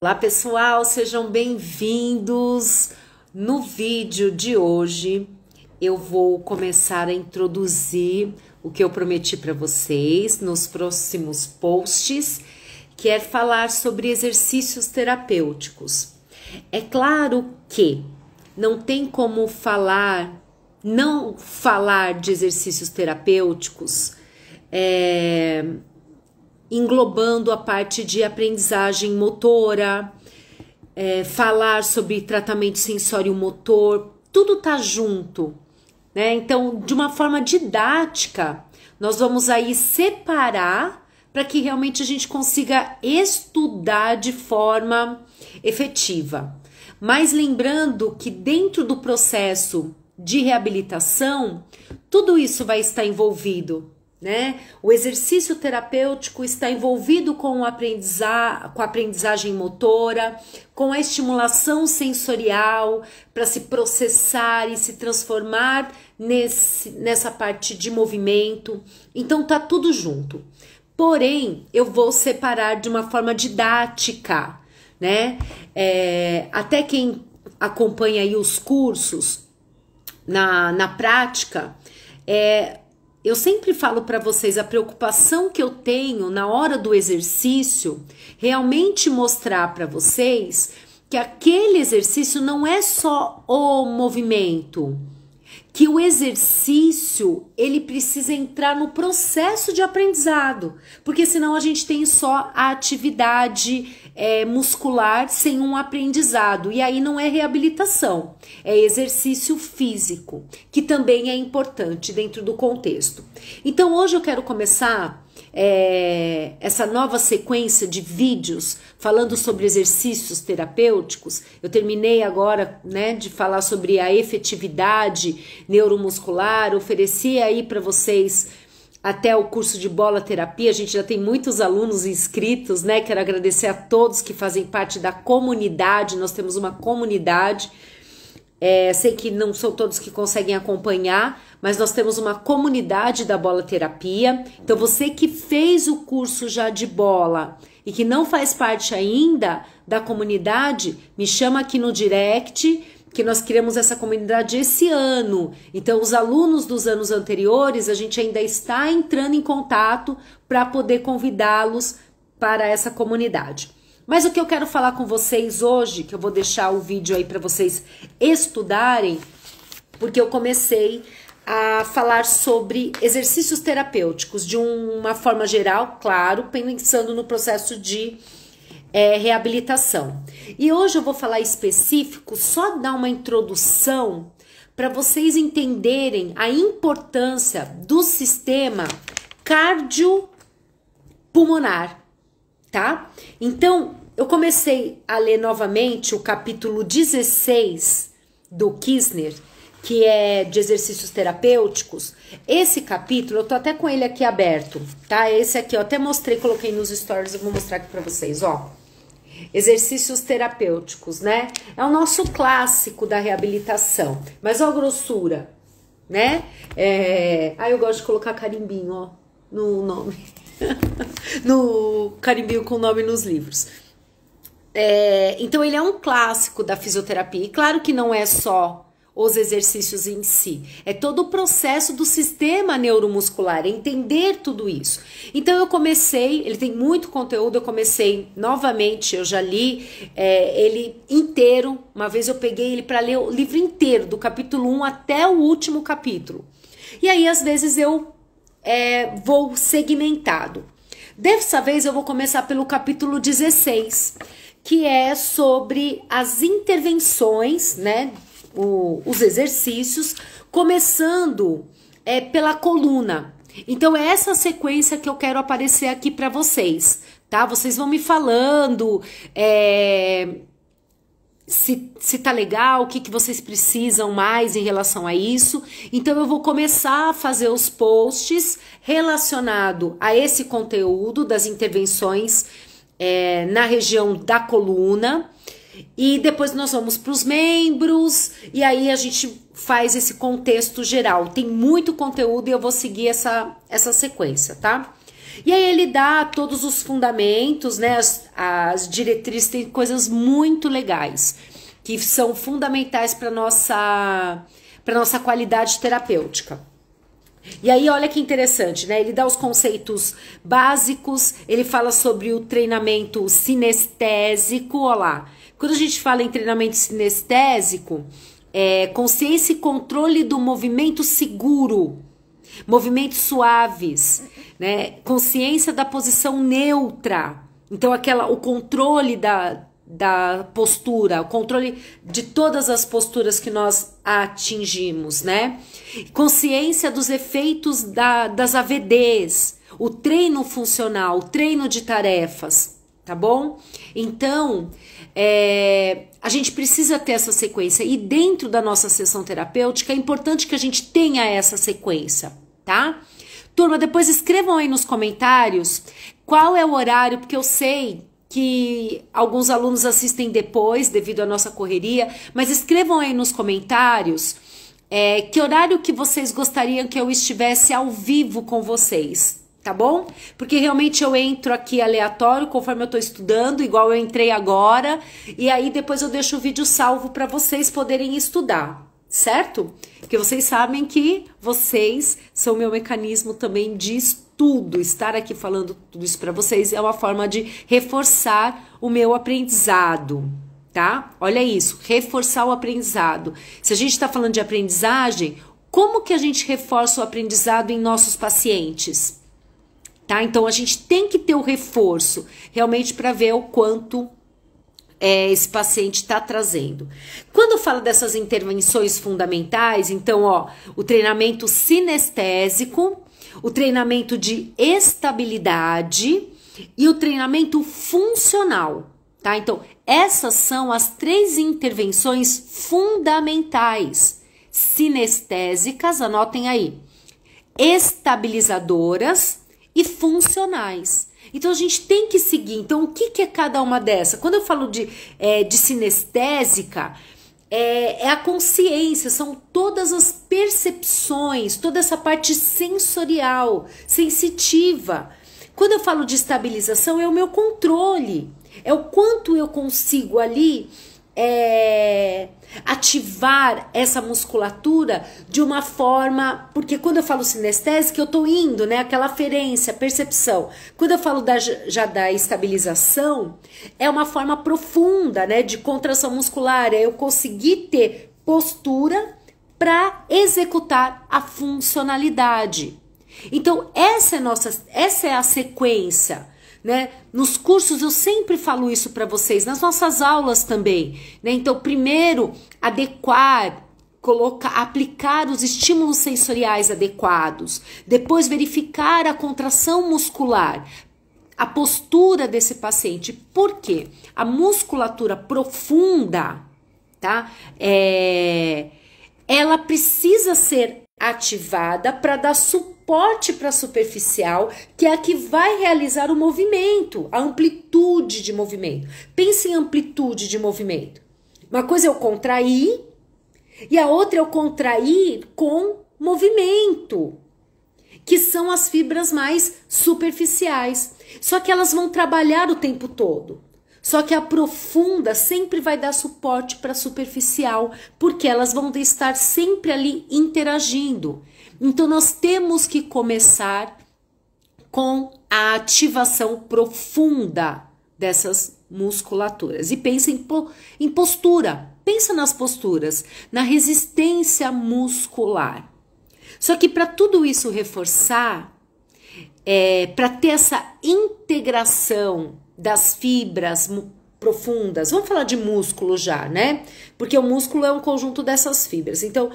Olá pessoal, sejam bem-vindos. No vídeo de hoje eu vou começar a introduzir o que eu prometi para vocês nos próximos posts, que é falar sobre exercícios terapêuticos. É claro que não tem como falar, não falar de exercícios terapêuticos é, englobando a parte de aprendizagem motora, é, falar sobre tratamento sensório-motor, tudo tá junto, né? Então, de uma forma didática, nós vamos aí separar para que realmente a gente consiga estudar de forma efetiva. Mas lembrando que dentro do processo de reabilitação, tudo isso vai estar envolvido, né? O exercício terapêutico está envolvido com, aprendizar, com a aprendizagem motora, com a estimulação sensorial para se processar e se transformar nesse, nessa parte de movimento. Então tá tudo junto. Porém, eu vou separar de uma forma didática, né? É, até quem acompanha aí os cursos na, na prática, é, eu sempre falo para vocês a preocupação que eu tenho na hora do exercício, realmente mostrar para vocês que aquele exercício não é só o movimento que o exercício ele precisa entrar no processo de aprendizado, porque senão a gente tem só a atividade é, muscular sem um aprendizado e aí não é reabilitação, é exercício físico que também é importante dentro do contexto. Então hoje eu quero começar é, essa nova sequência de vídeos falando sobre exercícios terapêuticos. Eu terminei agora né, de falar sobre a efetividade neuromuscular, ofereci aí para vocês até o curso de bola terapia. A gente já tem muitos alunos inscritos, né? Quero agradecer a todos que fazem parte da comunidade. Nós temos uma comunidade é, sei que não são todos que conseguem acompanhar, mas nós temos uma comunidade da bola terapia. Então, você que fez o curso já de bola e que não faz parte ainda da comunidade, me chama aqui no direct que nós criamos essa comunidade esse ano. Então, os alunos dos anos anteriores, a gente ainda está entrando em contato para poder convidá-los para essa comunidade. Mas o que eu quero falar com vocês hoje, que eu vou deixar o vídeo aí para vocês estudarem, porque eu comecei a falar sobre exercícios terapêuticos de uma forma geral, claro, pensando no processo de é, reabilitação. E hoje eu vou falar específico, só dar uma introdução para vocês entenderem a importância do sistema cardiopulmonar tá? Então, eu comecei a ler novamente o capítulo 16 do Kisner, que é de exercícios terapêuticos. Esse capítulo, eu tô até com ele aqui aberto, tá? Esse aqui, eu até mostrei, coloquei nos stories, eu vou mostrar aqui pra vocês, ó. Exercícios terapêuticos, né? É o nosso clássico da reabilitação. Mas ó, grossura, né? É... Aí ah, eu gosto de colocar carimbinho, ó, no nome. no carimbinho com o nome nos livros. É, então ele é um clássico da fisioterapia. E claro que não é só os exercícios em si, é todo o processo do sistema neuromuscular, entender tudo isso. Então eu comecei, ele tem muito conteúdo, eu comecei novamente, eu já li é, ele inteiro. Uma vez eu peguei ele para ler o livro inteiro, do capítulo 1 até o último capítulo. E aí, às vezes, eu é, segmentado. Dessa vez eu vou começar pelo capítulo 16, que é sobre as intervenções, né? O, os exercícios, começando é, pela coluna. Então é essa sequência que eu quero aparecer aqui para vocês, tá? Vocês vão me falando, é, se, se tá legal, o que, que vocês precisam mais em relação a isso. Então eu vou começar a fazer os posts relacionado a esse conteúdo das intervenções é, na região da coluna. E depois nós vamos para os membros, e aí a gente faz esse contexto geral. Tem muito conteúdo e eu vou seguir essa, essa sequência, tá? E aí ele dá todos os fundamentos, né? As, as diretrizes têm coisas muito legais que são fundamentais para nossa para nossa qualidade terapêutica. E aí, olha que interessante, né? Ele dá os conceitos básicos, ele fala sobre o treinamento sinestésico, olha lá. Quando a gente fala em treinamento sinestésico, é consciência e controle do movimento seguro movimentos suaves, né? consciência da posição neutra. Então, aquela, o controle da, da postura, o controle de todas as posturas que nós atingimos, né? Consciência dos efeitos da, das AVDs, o treino funcional, o treino de tarefas, tá bom? Então, é, a gente precisa ter essa sequência. E dentro da nossa sessão terapêutica, é importante que a gente tenha essa sequência, tá? Turma, depois escrevam aí nos comentários qual é o horário, porque eu sei que alguns alunos assistem depois devido à nossa correria, mas escrevam aí nos comentários é, que horário que vocês gostariam que eu estivesse ao vivo com vocês, tá bom? Porque realmente eu entro aqui aleatório conforme eu tô estudando, igual eu entrei agora, e aí depois eu deixo o vídeo salvo para vocês poderem estudar, certo? Porque vocês sabem que vocês são meu mecanismo também de estudo. Estar aqui falando tudo isso para vocês é uma forma de reforçar o meu aprendizado, tá? Olha isso, reforçar o aprendizado. Se a gente está falando de aprendizagem, como que a gente reforça o aprendizado em nossos pacientes? tá? Então a gente tem que ter o reforço realmente para ver o quanto é, esse paciente está trazendo. Quando eu falo dessas intervenções fundamentais, então, ó, o treinamento sinestésico, o treinamento de estabilidade e o treinamento funcional, tá? Então, essas são as três intervenções fundamentais sinestésicas, anotem aí. Estabilizadoras, e funcionais. Então a gente tem que seguir. Então, o que, que é cada uma dessa? Quando eu falo de, é, de sinestésica, é, é, a consciência, são todas as percepções, toda essa parte sensorial, sensitiva. Quando eu falo de estabilização, é o meu controle, é o quanto eu consigo ali é, ativar essa musculatura de uma forma. Porque quando eu falo sinestésica, eu estou indo, né? Aquela aferência, percepção. Quando eu falo da, já da estabilização, é uma forma profunda, né? De contração muscular. É eu conseguir ter postura para executar a funcionalidade. Então, essa é, nossa, essa é a sequência né? Nos cursos eu sempre falo isso para vocês, nas nossas aulas também. Né? Então, primeiro, adequar coloca aplicar os estímulos sensoriais adequados, depois verificar a contração muscular, a postura desse paciente. Por quê? A musculatura profunda, tá? É, ela precisa ser ativada para dar suporte suporte para a superficial, que é a que vai realizar o movimento, a amplitude de movimento. Pense em amplitude de movimento. Uma coisa é eu contrair e a outra é eu contrair com movimento, que são as fibras mais superficiais. Só que elas vão trabalhar o tempo todo. Só que a profunda sempre vai dar suporte para a superficial, porque elas vão estar sempre ali interagindo. Então nós temos que começar com a ativação profunda dessas musculaturas. E pensa em, em postura, pensa nas posturas, na resistência muscular. Só que para tudo isso reforçar, é, para ter essa integração das fibras profundas, vamos falar de músculo já, né? Porque o músculo é um conjunto dessas fibras. Então,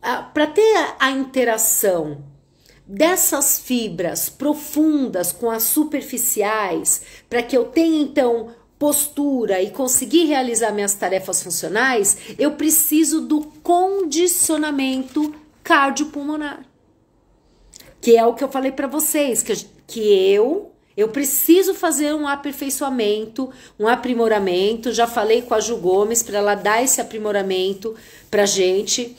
ah, para ter a interação dessas fibras profundas com as superficiais, para que eu tenha então postura e conseguir realizar minhas tarefas funcionais, eu preciso do condicionamento cardiopulmonar. Que é o que eu falei para vocês, que, que eu eu preciso fazer um aperfeiçoamento, um aprimoramento. Já falei com a Ju Gomes para ela dar esse aprimoramento para gente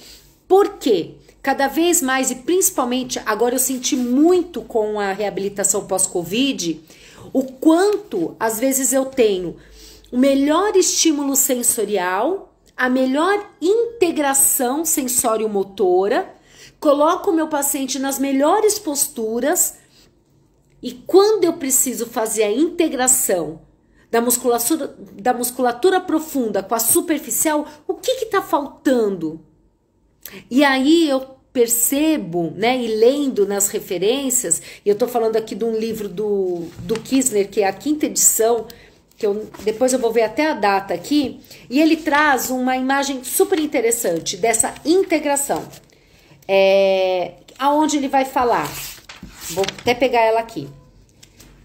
por quê? Cada vez mais, e principalmente agora eu senti muito com a reabilitação pós-Covid, o quanto às vezes eu tenho o melhor estímulo sensorial, a melhor integração sensório-motora, coloco o meu paciente nas melhores posturas e quando eu preciso fazer a integração da musculatura, da musculatura profunda com a superficial, o que está faltando? E aí eu percebo, né, e lendo nas referências, e eu estou falando aqui de um livro do, do Kisner, que é a quinta edição, que eu, depois eu vou ver até a data aqui, e ele traz uma imagem super interessante dessa integração, é, aonde ele vai falar, vou até pegar ela aqui,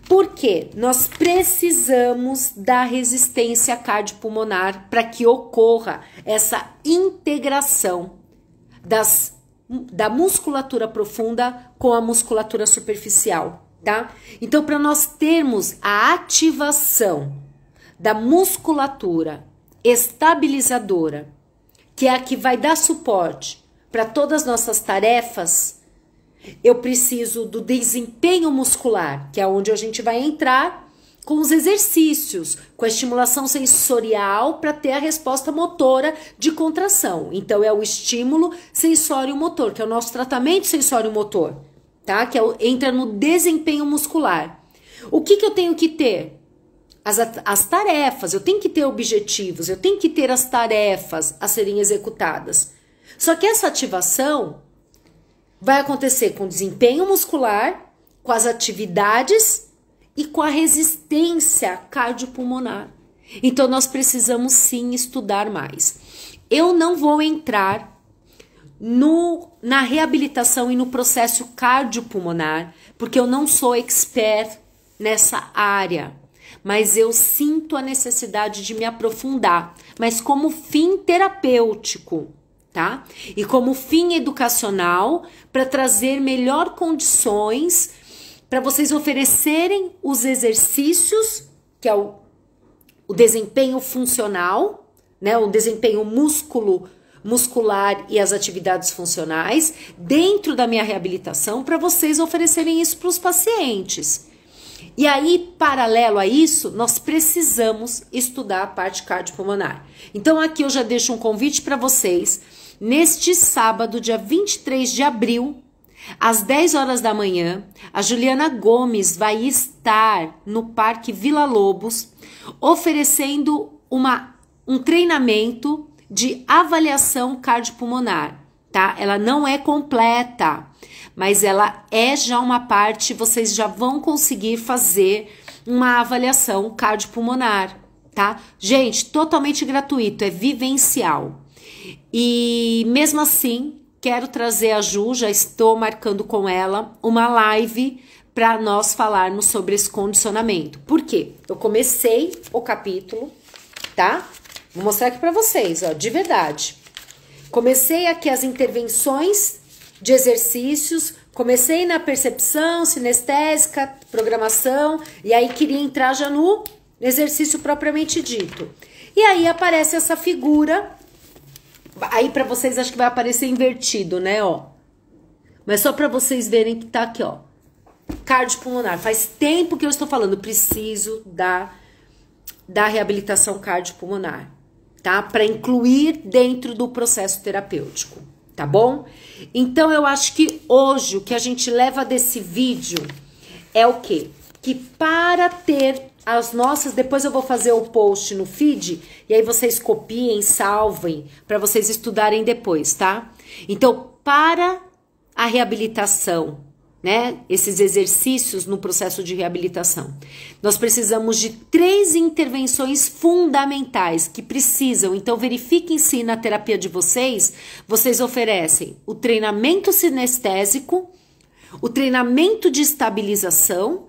porque nós precisamos da resistência cardiopulmonar para que ocorra essa integração das, da musculatura profunda com a musculatura superficial, tá? Então, para nós termos a ativação da musculatura estabilizadora, que é a que vai dar suporte para todas as nossas tarefas, eu preciso do desempenho muscular, que é onde a gente vai entrar com os exercícios, com a estimulação sensorial para ter a resposta motora de contração. Então é o estímulo sensório-motor, que é o nosso tratamento sensório-motor, tá? Que é o, entra no desempenho muscular. O que, que eu tenho que ter? As, as tarefas, eu tenho que ter objetivos, eu tenho que ter as tarefas a serem executadas. Só que essa ativação vai acontecer com desempenho muscular, com as atividades e com a resistência cardiopulmonar. Então nós precisamos sim estudar mais. Eu não vou entrar no, na reabilitação e no processo cardiopulmonar, porque eu não sou expert nessa área, mas eu sinto a necessidade de me aprofundar, mas como fim terapêutico, tá? E como fim educacional para trazer melhor condições para vocês oferecerem os exercícios, que é o, o desempenho funcional, né, o desempenho músculo muscular e as atividades funcionais dentro da minha reabilitação para vocês oferecerem isso para os pacientes. E aí, paralelo a isso, nós precisamos estudar a parte cardiopulmonar. Então, aqui eu já deixo um convite para vocês. Neste sábado, dia 23 de abril, às 10 horas da manhã, a Juliana Gomes vai estar no Parque Vila Lobos oferecendo uma, um treinamento de avaliação cardiopulmonar, tá? Ela não é completa, mas ela é já uma parte, vocês já vão conseguir fazer uma avaliação cardiopulmonar, tá? Gente, totalmente gratuito, é vivencial. E mesmo assim, quero trazer a Ju, já estou marcando com ela uma live para nós falarmos sobre esse condicionamento. Por quê? Eu comecei o capítulo, tá? Vou mostrar aqui para vocês, ó, de verdade. Comecei aqui as intervenções de exercícios, comecei na percepção sinestésica, programação, e aí queria entrar já no exercício propriamente dito. E aí aparece essa figura Aí para vocês acho que vai aparecer invertido, né, ó. Mas só para vocês verem que tá aqui, ó. Cardiopulmonar. Faz tempo que eu estou falando, preciso da da reabilitação cardiopulmonar, tá? Para incluir dentro do processo terapêutico, tá bom? Então eu acho que hoje o que a gente leva desse vídeo é o quê? Que para ter as nossas, depois eu vou fazer o post no feed e aí vocês copiem, salvem para vocês estudarem depois, tá? Então, para a reabilitação, né? Esses exercícios no processo de reabilitação. Nós precisamos de três intervenções fundamentais que precisam. Então, verifiquem se na terapia de vocês vocês oferecem o treinamento sinestésico, o treinamento de estabilização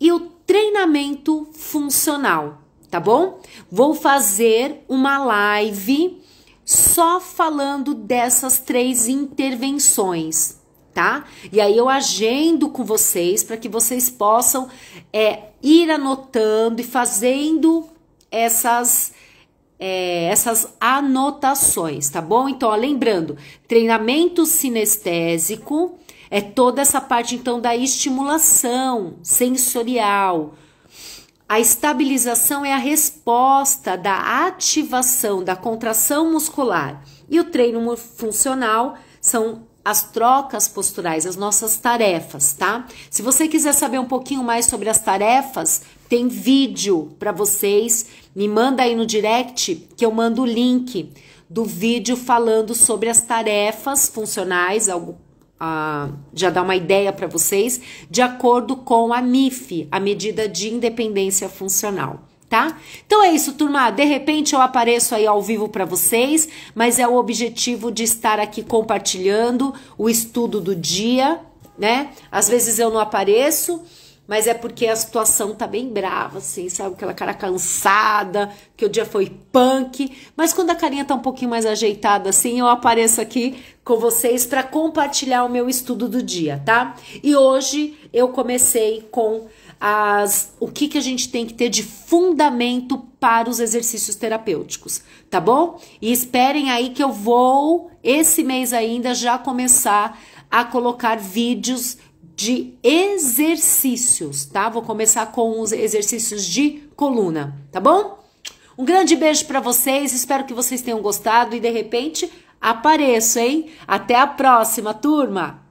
e o treinamento funcional, tá bom? Vou fazer uma live só falando dessas três intervenções, tá? E aí eu agendo com vocês para que vocês possam é, ir anotando e fazendo essas. É, essas anotações, tá bom? Então, ó, lembrando, treinamento sinestésico, é toda essa parte então da estimulação sensorial. A estabilização é a resposta da ativação da contração muscular. E o treino funcional são as trocas posturais, as nossas tarefas, tá? Se você quiser saber um pouquinho mais sobre as tarefas, tem vídeo para vocês. Me manda aí no direct que eu mando o link do vídeo falando sobre as tarefas funcionais, algo a, já dar uma ideia para vocês, de acordo com a MIF, a medida de independência funcional. Tá? Então é isso, turma. De repente eu apareço aí ao vivo para vocês, mas é o objetivo de estar aqui compartilhando o estudo do dia, né? Às vezes eu não apareço, mas é porque a situação tá bem brava, assim, sabe? Aquela cara cansada, que o dia foi punk. Mas quando a carinha tá um pouquinho mais ajeitada, assim, eu apareço aqui com vocês para compartilhar o meu estudo do dia, tá? E hoje eu comecei com as o que, que a gente tem que ter de fundamento para os exercícios terapêuticos, tá bom? E esperem aí que eu vou esse mês ainda já começar a colocar vídeos de exercícios, tá? Vou começar com os exercícios de coluna, tá bom? Um grande beijo para vocês, espero que vocês tenham gostado e de repente apareço, hein? Até a próxima, turma!